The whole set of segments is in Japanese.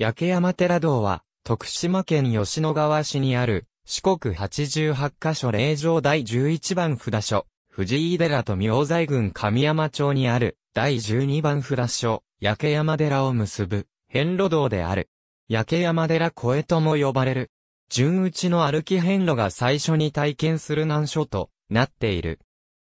焼山寺堂は、徳島県吉野川市にある、四国八十八箇所霊場第十一番札所、藤井寺と明西郡神山町にある、第十二番札所、焼山寺を結ぶ、遍路道である。焼山寺小江とも呼ばれる。順打ちの歩き遍路が最初に体験する難所となっている。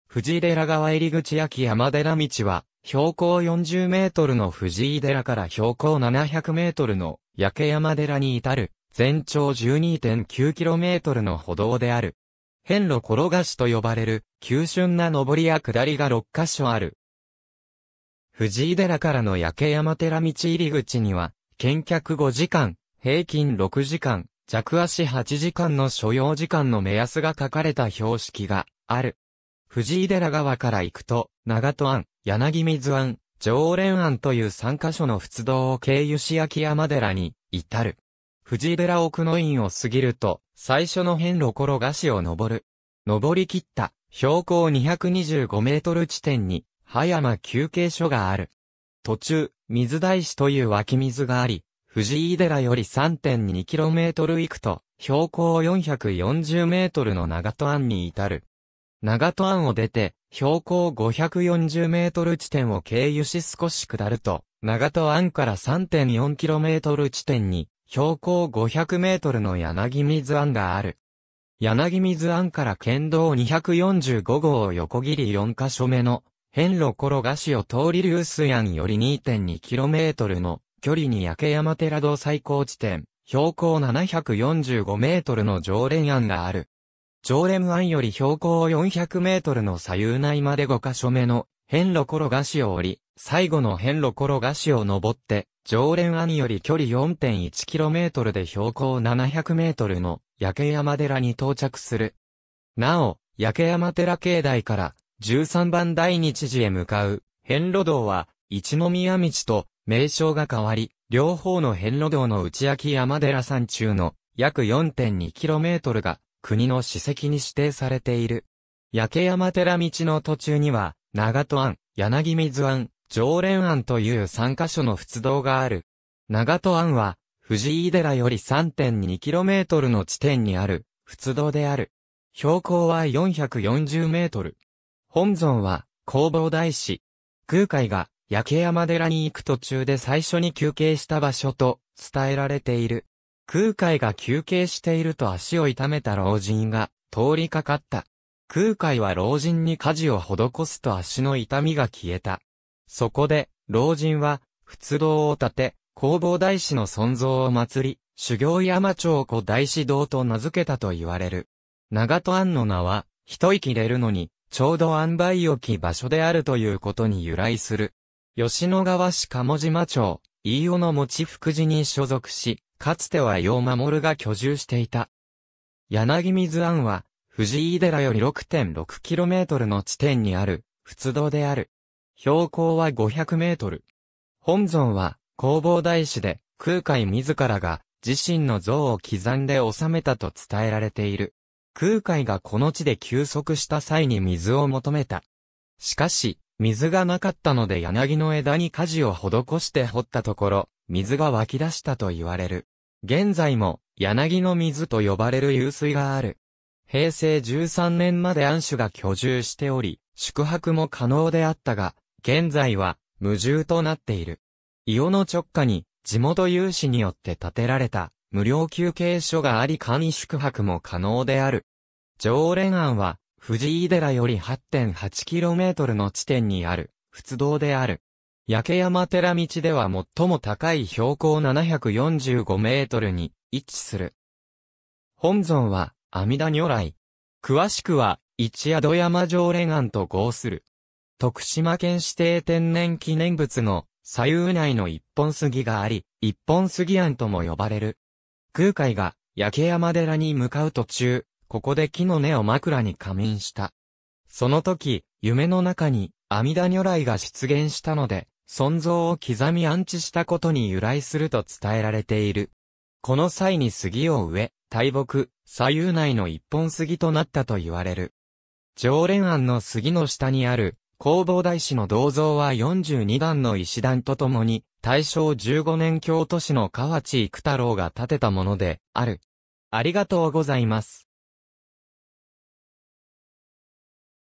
藤寺川入口焼山寺道は、標高40メートルの藤井寺から標高700メートルの焼山寺に至る、全長1 2 9トルの歩道である。変路転がしと呼ばれる、急峻な上りや下りが6カ所ある。藤井寺からの焼山寺道入り口には、見客5時間、平均6時間、弱足8時間の所要時間の目安が書かれた標識がある。藤井寺側から行くと、長戸庵、柳水庵、常連庵という3カ所の仏道を経由し秋山寺に至る。藤寺奥の院を過ぎると、最初の辺路転がしを登る。登り切った標高225メートル地点に、葉山休憩所がある。途中、水大師という湧き水があり、藤井寺より 3.2km 行くと、標高440メートルの長戸庵に至る。長戸庵を出て、標高540メートル地点を経由し少し下ると、長戸湾から 3.4km 地点に、標高500メートルの柳水湾がある。柳水湾から県道245号を横切り4カ所目の、辺路転がしを通り流水湾より 2.2km の距離に焼山寺道最高地点、標高745メートルの常連湾がある。常連庵より標高400メートルの左右内まで5カ所目の辺路転がしを降り、最後の辺路転がしを登って、常連庵より距離 4.1km で標高 700m の焼山寺に到着する。なお、焼山寺境内から13番大日寺へ向かう辺路道は一宮道と名称が変わり、両方の辺路道の内焼山寺山中の約 4.2km が国の史跡に指定されている。焼山寺道の途中には、長戸庵、柳水庵、常連庵という3カ所の仏道がある。長戸庵は、藤井寺より 3.2km の地点にある、仏道である。標高は440メートル。本尊は、弘法大師。空海が、焼山寺に行く途中で最初に休憩した場所と伝えられている。空海が休憩していると足を痛めた老人が通りかかった。空海は老人に家事を施すと足の痛みが消えた。そこで、老人は、仏道を建て、弘法大師の尊像を祭り、修行山町古大師堂と名付けたと言われる。長戸庵の名は、一息出るのに、ちょうど安売置き場所であるということに由来する。吉野川市鴨島町、飯尾の持福寺に所属し、かつては陽守が居住していた。柳水庵は、藤井寺より 6.6km の地点にある、仏堂である。標高は 500m。本尊は、弘法大師で、空海自らが、自身の像を刻んで収めたと伝えられている。空海がこの地で休息した際に水を求めた。しかし、水がなかったので柳の枝に舵を施して掘ったところ、水が湧き出したと言われる。現在も、柳の水と呼ばれる湧水がある。平成13年まで安守が居住しており、宿泊も可能であったが、現在は、無住となっている。伊予の直下に、地元有志によって建てられた、無料休憩所があり簡易宿泊も可能である。常連案は、藤井寺より 8.8km の地点にある、仏道である。焼山寺道では最も高い標高745メートルに位置する。本尊は、阿弥陀如来。詳しくは、一宿山常連庵と合する。徳島県指定天然記念物の左右内の一本杉があり、一本杉庵とも呼ばれる。空海が、焼山寺に向かう途中、ここで木の根を枕に仮眠した。その時、夢の中に、阿弥陀如来が出現したので、存像を刻み安置したことに由来すると伝えられている。この際に杉を植え、大木、左右内の一本杉となったと言われる。常連庵の杉の下にある、弘法大師の銅像は42段の石段とともに、大正15年京都市の河内育太郎が建てたもので、ある。ありがとうございます。